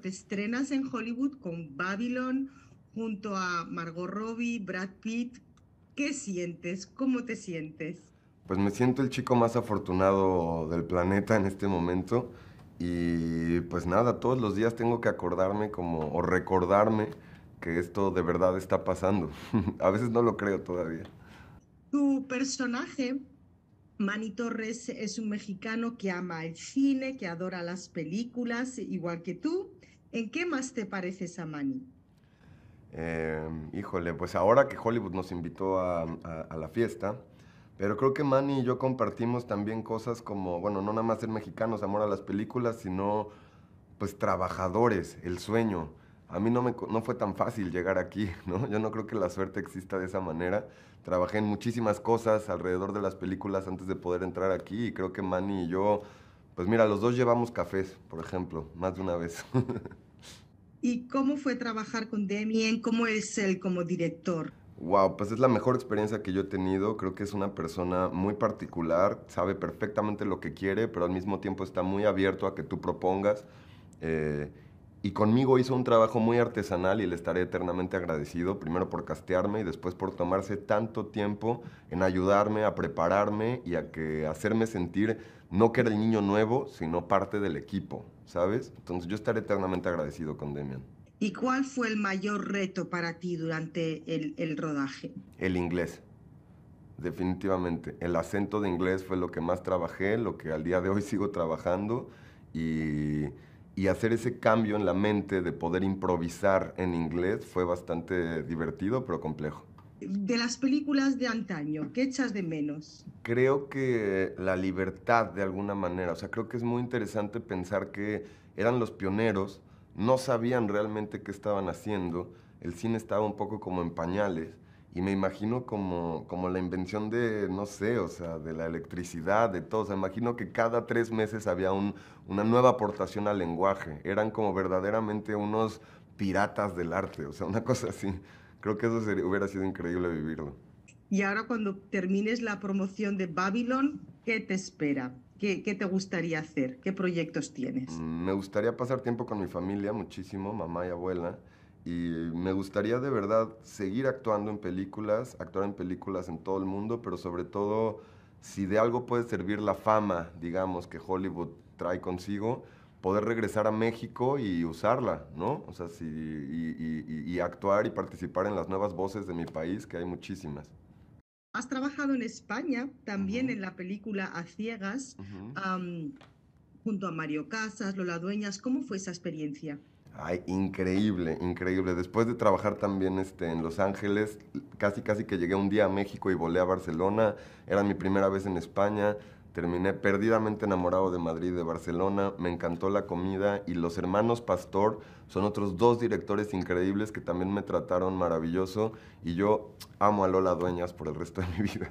Te estrenas en Hollywood con Babylon junto a Margot Robbie, Brad Pitt. ¿Qué sientes? ¿Cómo te sientes? Pues me siento el chico más afortunado del planeta en este momento y pues nada, todos los días tengo que acordarme como o recordarme que esto de verdad está pasando. a veces no lo creo todavía. Tu personaje, Manny Torres, es un mexicano que ama el cine, que adora las películas, igual que tú ¿En qué más te pareces a Manny? Em, híjole, pues ahora que Hollywood nos invitó a, la fiesta, pero creo que Manny y yo compartimos también cosas como, bueno, no nada más ser mexicanos, amor a las películas, sino pues trabajadores, el sueño. A mí no, me, no fue tan fácil llegar aquí, ¿no? Yo no creo que la suerte exista de esa manera. Trabajé en muchísimas cosas alrededor de las películas antes de poder entrar aquí y creo que Manny y yo pues mira, los dos llevamos cafés, por ejemplo, más de una vez. ¿Y cómo fue trabajar con en ¿Cómo es él como director? Wow, pues es la mejor experiencia que yo he tenido. Creo que es una persona muy particular, sabe perfectamente lo que quiere, pero al mismo tiempo está muy abierto a que tú propongas. Eh, y conmigo hizo un trabajo muy artesanal y le estaré eternamente agradecido, primero por castearme y después por tomarse tanto tiempo en ayudarme a prepararme y a que hacerme sentir no que era el niño nuevo, sino parte del equipo, ¿sabes? Entonces yo estaré eternamente agradecido con Demian. ¿Y cuál fue el mayor reto para ti durante el, el rodaje? El inglés definitivamente. El acento de inglés fue lo que más trabajé, lo que al día de hoy sigo trabajando y y hacer ese cambio en la mente de poder improvisar en inglés fue bastante divertido, pero complejo. De las películas de antaño, ¿qué echas de menos? Creo que la libertad de alguna manera, o sea, creo que es muy interesante pensar que eran los pioneros, no sabían realmente qué estaban haciendo, el cine estaba un poco como en pañales y me imagino como, la invención de, no sé, o sea, de la electricidad, de todo. O sea, imagino que cada tres meses había una nueva aportación al lenguaje. Eran como verdaderamente unos piratas del arte, o sea, una cosa así. Creo que eso hubiera sido increíble vivirlo. Y ahora cuando termines la promoción de Babylon, ¿qué te espera? ¿Qué, te gustaría hacer? ¿Qué proyectos tienes? Mm, me gustaría pasar tiempo con mi familia muchísimo, mamá y abuela y me gustaría de verdad seguir actuando en películas, actuar en películas en todo el mundo, pero sobre todo si de algo puede servir la fama, digamos, que Hollywood trae consigo, poder regresar a México y usarla, ¿no? O sea, si, y, actuar y participar en las nuevas voces de mi país, que hay muchísimas. Has trabajado en España, también en la película A Ciegas, junto a Mario Casas, Lola Dueñas. ¿Cómo fue esa experiencia? Ay, increíble, increíble. Después de trabajar también este, en Los Ángeles, casi casi que llegué un día a México y volé a Barcelona. Era mi primera vez en España. Terminé perdidamente enamorado de Madrid de Barcelona. Me encantó la comida y los hermanos Pastor son otros dos directores increíbles que también me trataron maravilloso y yo amo a Lola Dueñas por el resto de mi vida.